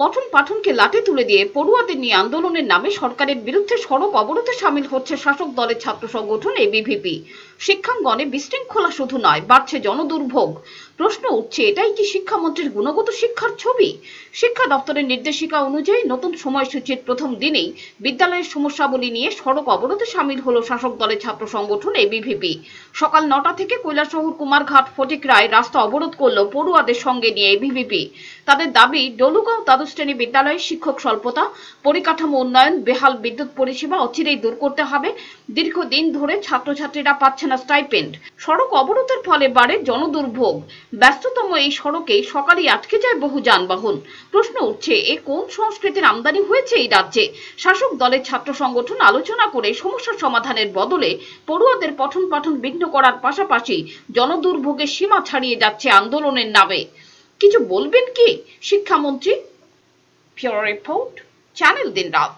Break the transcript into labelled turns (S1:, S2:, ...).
S1: পঠন পাঠনকে লাঠি তুলে দিয়ে পড়ুয়াদের নিয়ে আন্দোলনের নামে সরকারের বিরুদ্ধে সড়ক অবরোধে সামিল হচ্ছে শাসক দলের ছাত্র সংগঠন এবিভিপি শিক্ষাঙ্গনে বিশৃঙ্খলা শুধু নয় বাড়ছে জনদুর্ভোগ প্রশ্ন উঠছে এটাই কি শিক্ষামন্ত্রীর গুণগত শিক্ষার ছবি শিক্ষা দপ্তরের নির্দেশিকা অনুযায়ী নতুন সময়সূচির প্রথম দিনেই বিদ্যালয়ের সমস্যাবলী নিয়ে সড়ক অবরোধে সামিল হল শাসক দলের ছাত্র সংগঠন এবিভিপি সকাল নটা থেকে কৈলাসহর কুমারঘাট ফটিকরায় রাস্তা অবরোধ করল পড়ুয়াদের সঙ্গে নিয়ে এবিভিপি তাদের দাবি ডলুগাঁও দ্বাদশ শ্রেণী বিদ্যালয়ে শিক্ষক স্বল্পতা পরিকাঠামো উন্নয়ন বেহাল বিদ্যুৎ পরিষেবা অচিরেই দূর করতে হবে দীর্ঘদিন ধরে ছাত্রছাত্রীরা পাচ্ছে না স্টাইপেন্ড সড়ক অবরোধের ফলে বাড়ে জনদুর্ভোগ ব্যস্ততম এই সড়কে সকালে আটকে যায় বহু যানবাহন প্রশ্ন উঠছে এ কোন সংস্কৃতির আমদানি হয়েছে এই রাজ্যে শাসক দলের ছাত্র সংগঠন আলোচনা করে সমস্যার সমাধানের বদলে পড়ুয়াদের পঠন পাঠন বিঘ্ন করার পাশাপাশি জনদুর্ভোগের সীমা ছাড়িয়ে যাচ্ছে আন্দোলনের নামে কিছু বলবেন কি শিক্ষামন্ত্রী পিওর রিপোর্ট চ্যানেল দিন রাত